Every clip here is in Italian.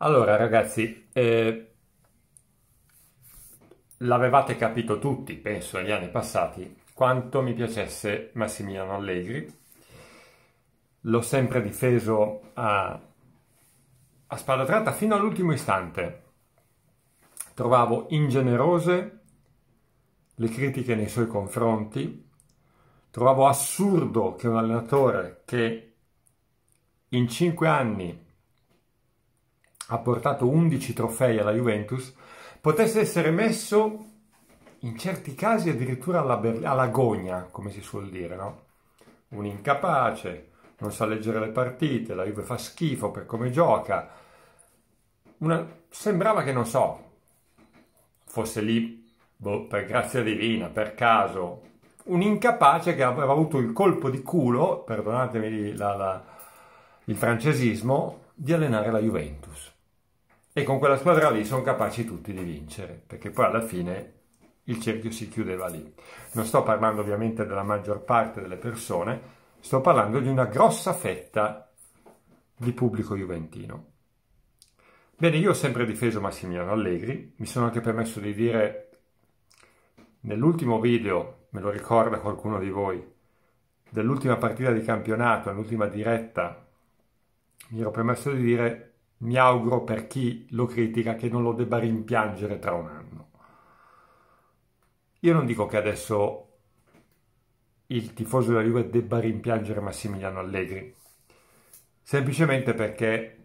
Allora ragazzi, eh, l'avevate capito tutti, penso, negli anni passati, quanto mi piacesse Massimiliano Allegri. L'ho sempre difeso a, a spada tratta fino all'ultimo istante. Trovavo ingenerose le critiche nei suoi confronti, trovavo assurdo che un allenatore che in cinque anni ha portato 11 trofei alla Juventus, potesse essere messo in certi casi addirittura alla, alla gogna, come si suol dire, no? Un incapace, non sa leggere le partite, la Juve fa schifo per come gioca. Una... Sembrava che, non so, fosse lì boh, per grazia divina, per caso, un incapace che aveva avuto il colpo di culo, perdonatemi la, la, il francesismo, di allenare la Juventus e con quella squadra lì sono capaci tutti di vincere, perché poi alla fine il cerchio si chiudeva lì. Non sto parlando ovviamente della maggior parte delle persone, sto parlando di una grossa fetta di pubblico juventino. Bene, io ho sempre difeso Massimiliano Allegri, mi sono anche permesso di dire nell'ultimo video, me lo ricorda qualcuno di voi, dell'ultima partita di campionato, l'ultima diretta, mi ero permesso di dire mi auguro per chi lo critica che non lo debba rimpiangere tra un anno. Io non dico che adesso il tifoso della Juve debba rimpiangere Massimiliano Allegri, semplicemente perché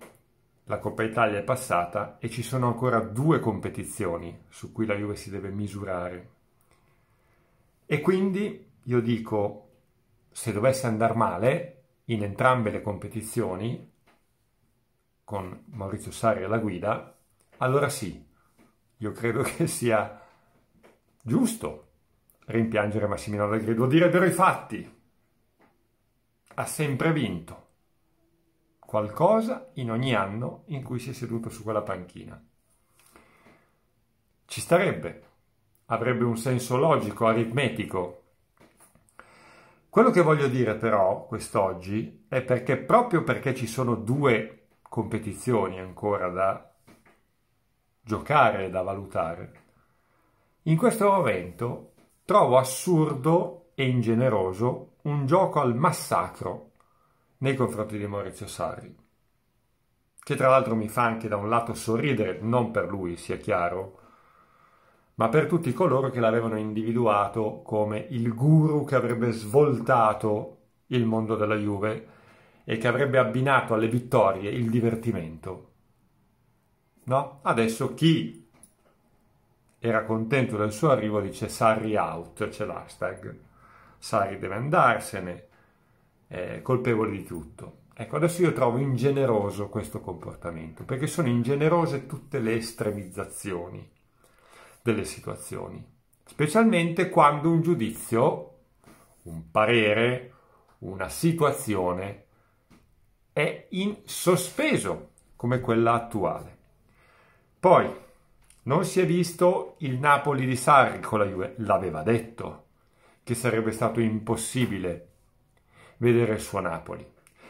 la Coppa Italia è passata e ci sono ancora due competizioni su cui la Juve si deve misurare. E quindi io dico, se dovesse andare male in entrambe le competizioni, con Maurizio Sari alla guida, allora sì, io credo che sia giusto rimpiangere Massimiliano Allegri, lo direbbero i fatti. Ha sempre vinto qualcosa in ogni anno in cui si è seduto su quella panchina. Ci starebbe, avrebbe un senso logico, aritmetico. Quello che voglio dire però quest'oggi è perché proprio perché ci sono due competizioni ancora da giocare e da valutare, in questo momento trovo assurdo e ingeneroso un gioco al massacro nei confronti di Maurizio Sarri, che tra l'altro mi fa anche da un lato sorridere, non per lui sia chiaro, ma per tutti coloro che l'avevano individuato come il guru che avrebbe svoltato il mondo della Juve e che avrebbe abbinato alle vittorie il divertimento. No? Adesso chi era contento del suo arrivo dice Sarri out, c'è l'hashtag. Sarri deve andarsene, è colpevole di tutto. Ecco, adesso io trovo ingeneroso questo comportamento, perché sono ingenerose tutte le estremizzazioni delle situazioni, specialmente quando un giudizio, un parere, una situazione è in sospeso come quella attuale. Poi non si è visto il Napoli di Sarri con la Juve, l'aveva detto che sarebbe stato impossibile vedere il suo Napoli.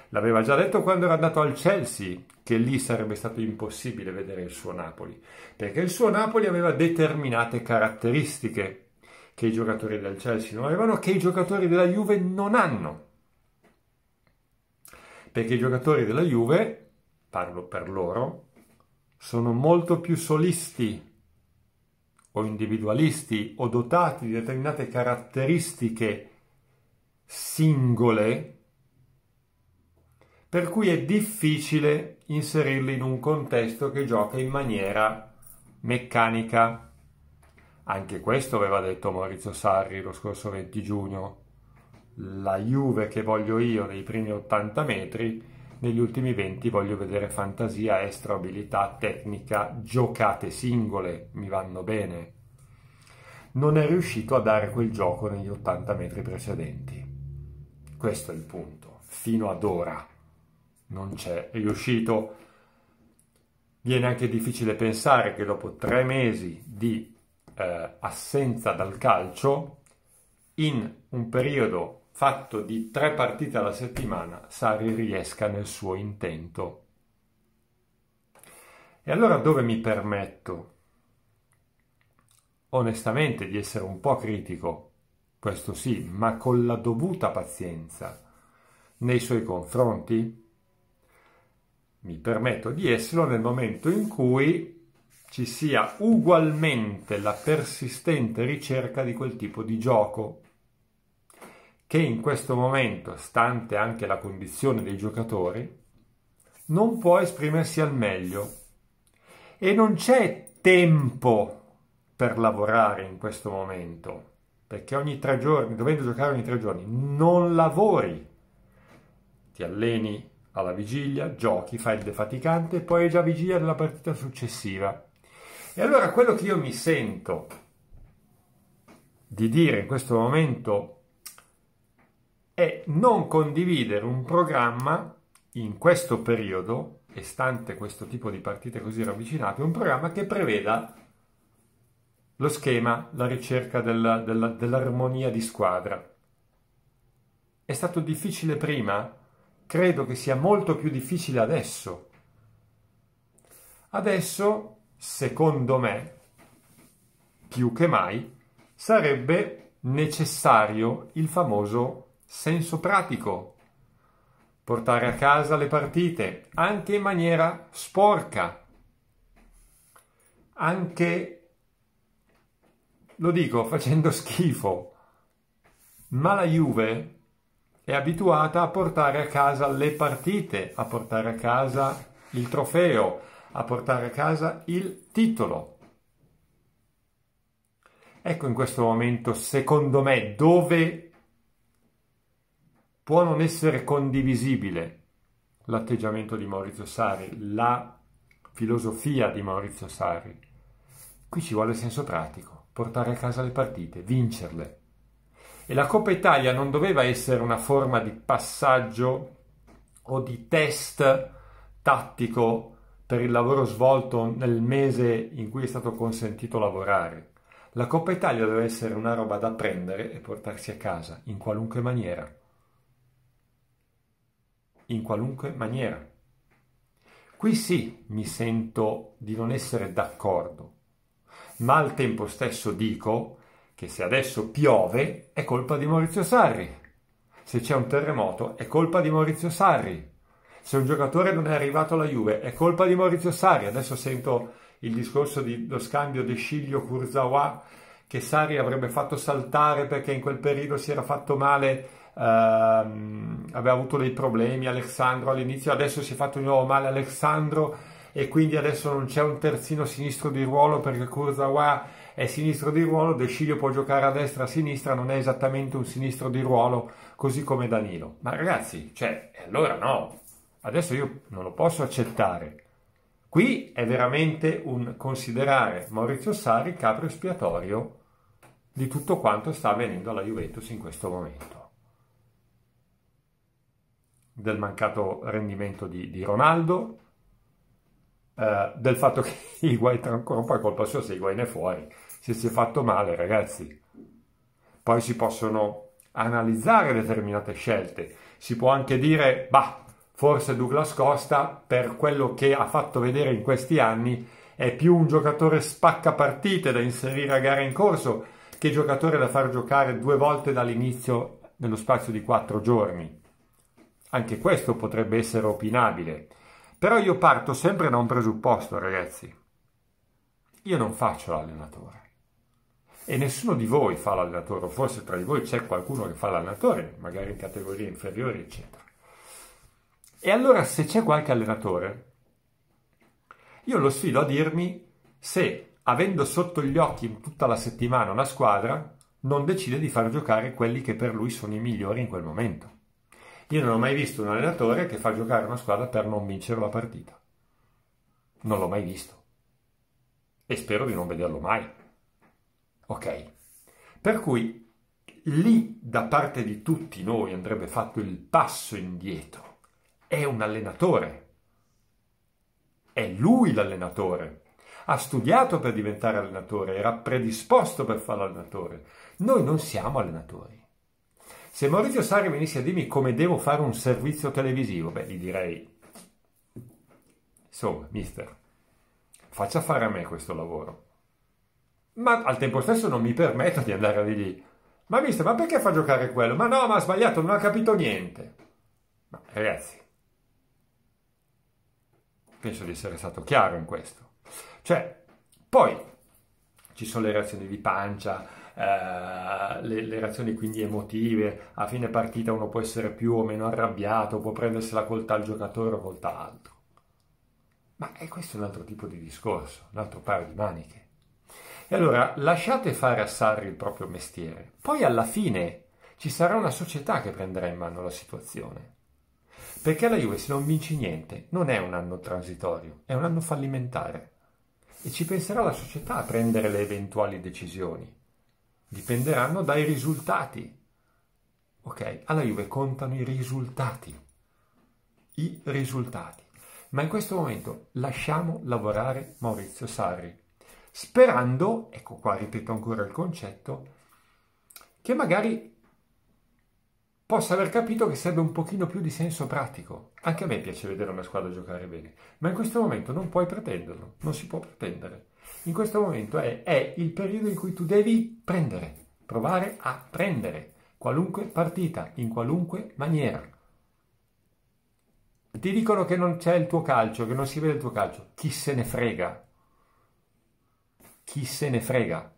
L'aveva già detto quando era andato al Chelsea che lì sarebbe stato impossibile vedere il suo Napoli, perché il suo Napoli aveva determinate caratteristiche che i giocatori del Chelsea non avevano, che i giocatori della Juve non hanno perché i giocatori della Juve, parlo per loro, sono molto più solisti o individualisti o dotati di determinate caratteristiche singole, per cui è difficile inserirli in un contesto che gioca in maniera meccanica. Anche questo aveva detto Maurizio Sarri lo scorso 20 giugno la Juve che voglio io nei primi 80 metri, negli ultimi 20 voglio vedere fantasia, estra, abilità, tecnica, giocate singole, mi vanno bene. Non è riuscito a dare quel gioco negli 80 metri precedenti. Questo è il punto. Fino ad ora non c'è riuscito. Viene anche difficile pensare che dopo tre mesi di eh, assenza dal calcio, in un periodo fatto di tre partite alla settimana, Sari riesca nel suo intento. E allora dove mi permetto onestamente di essere un po' critico, questo sì, ma con la dovuta pazienza nei suoi confronti? Mi permetto di esserlo nel momento in cui ci sia ugualmente la persistente ricerca di quel tipo di gioco che in questo momento, stante anche la condizione dei giocatori, non può esprimersi al meglio e non c'è tempo per lavorare in questo momento, perché ogni tre giorni, dovendo giocare ogni tre giorni, non lavori, ti alleni alla vigilia, giochi, fai il defaticante e poi è già vigilia della partita successiva. E allora quello che io mi sento di dire in questo momento è non condividere un programma in questo periodo, e stante questo tipo di partite così ravvicinate, un programma che preveda lo schema, la ricerca della, della, dell'armonia di squadra. È stato difficile prima, credo che sia molto più difficile adesso. Adesso, secondo me, più che mai, sarebbe necessario il famoso senso pratico, portare a casa le partite, anche in maniera sporca, anche, lo dico, facendo schifo, ma la Juve è abituata a portare a casa le partite, a portare a casa il trofeo, a portare a casa il titolo. Ecco in questo momento, secondo me, dove Può non essere condivisibile l'atteggiamento di Maurizio Sari, la filosofia di Maurizio Sari. Qui ci vuole senso pratico, portare a casa le partite, vincerle. E la Coppa Italia non doveva essere una forma di passaggio o di test tattico per il lavoro svolto nel mese in cui è stato consentito lavorare. La Coppa Italia deve essere una roba da prendere e portarsi a casa in qualunque maniera in qualunque maniera. Qui sì mi sento di non essere d'accordo, ma al tempo stesso dico che se adesso piove è colpa di Maurizio Sarri, se c'è un terremoto è colpa di Maurizio Sarri, se un giocatore non è arrivato alla Juve è colpa di Maurizio Sarri, adesso sento il discorso dello scambio di Sciglio-Kurzawa che Sarri avrebbe fatto saltare perché in quel periodo si era fatto male ehm, aveva avuto dei problemi Alessandro all'inizio, adesso si è fatto di nuovo male Alessandro e quindi adesso non c'è un terzino sinistro di ruolo perché Kurzawa è sinistro di ruolo, De Sciglio può giocare a destra, a sinistra, non è esattamente un sinistro di ruolo così come Danilo. Ma ragazzi, cioè, allora no, adesso io non lo posso accettare. Qui è veramente un considerare Maurizio Sari capo espiatorio di tutto quanto sta avvenendo alla Juventus in questo momento del mancato rendimento di, di Ronaldo, eh, del fatto che Higuain tra ancora un po' è colpa sua se Higuain è fuori, se si è fatto male ragazzi. Poi si possono analizzare determinate scelte, si può anche dire, bah, forse Douglas Costa per quello che ha fatto vedere in questi anni è più un giocatore spacca partite da inserire a gara in corso che giocatore da far giocare due volte dall'inizio nello spazio di quattro giorni. Anche questo potrebbe essere opinabile. Però io parto sempre da un presupposto, ragazzi. Io non faccio l'allenatore. E nessuno di voi fa l'allenatore, forse tra di voi c'è qualcuno che fa l'allenatore, magari in categorie inferiori, eccetera. E allora se c'è qualche allenatore, io lo sfido a dirmi se, avendo sotto gli occhi tutta la settimana una squadra, non decide di far giocare quelli che per lui sono i migliori in quel momento. Io non ho mai visto un allenatore che fa giocare una squadra per non vincere la partita. Non l'ho mai visto. E spero di non vederlo mai. Ok? Per cui lì da parte di tutti noi andrebbe fatto il passo indietro. È un allenatore. È lui l'allenatore. Ha studiato per diventare allenatore, era predisposto per fare l'allenatore. Noi non siamo allenatori. Se Maurizio Sarri venisse a dirmi come devo fare un servizio televisivo, beh, gli direi, insomma, mister, faccia fare a me questo lavoro. Ma al tempo stesso non mi permetto di andare lì lì. Ma mister, ma perché fa giocare quello? Ma no, ma ha sbagliato, non ha capito niente. Ma ragazzi, penso di essere stato chiaro in questo. Cioè, poi ci sono le reazioni di pancia, eh, le, le, reazioni quindi emotive, a fine partita uno può essere più o meno arrabbiato, può prendersela colta al giocatore o colta altro. Ma è questo un altro tipo di discorso, un altro paio di maniche. E allora lasciate fare a Sarri il proprio mestiere, poi alla fine ci sarà una società che prenderà in mano la situazione. Perché la Juve se non vince niente non è un anno transitorio, è un anno fallimentare e ci penserà la società a prendere le eventuali decisioni dipenderanno dai risultati. Ok, alla Juve contano i risultati. I risultati. Ma in questo momento lasciamo lavorare Maurizio Sarri, sperando, ecco qua ripeto ancora il concetto, che magari possa aver capito che serve un pochino più di senso pratico. Anche a me piace vedere una squadra giocare bene, ma in questo momento non puoi pretenderlo, non si può pretendere. In questo momento è, è il periodo in cui tu devi prendere, provare a prendere qualunque partita, in qualunque maniera. Ti dicono che non c'è il tuo calcio, che non si vede il tuo calcio. Chi se ne frega? Chi se ne frega?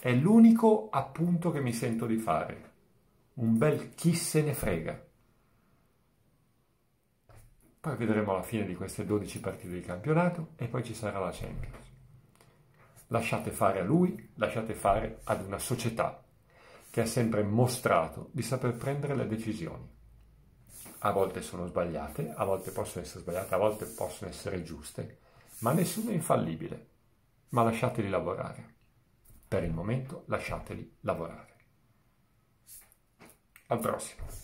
È l'unico appunto che mi sento di fare. Un bel chi se ne frega. Poi vedremo la fine di queste 12 partite di campionato e poi ci sarà la Champions. Lasciate fare a lui, lasciate fare ad una società che ha sempre mostrato di saper prendere le decisioni. A volte sono sbagliate, a volte possono essere sbagliate, a volte possono essere giuste, ma nessuno è infallibile. Ma lasciateli lavorare. Per il momento lasciateli lavorare. Al prossimo.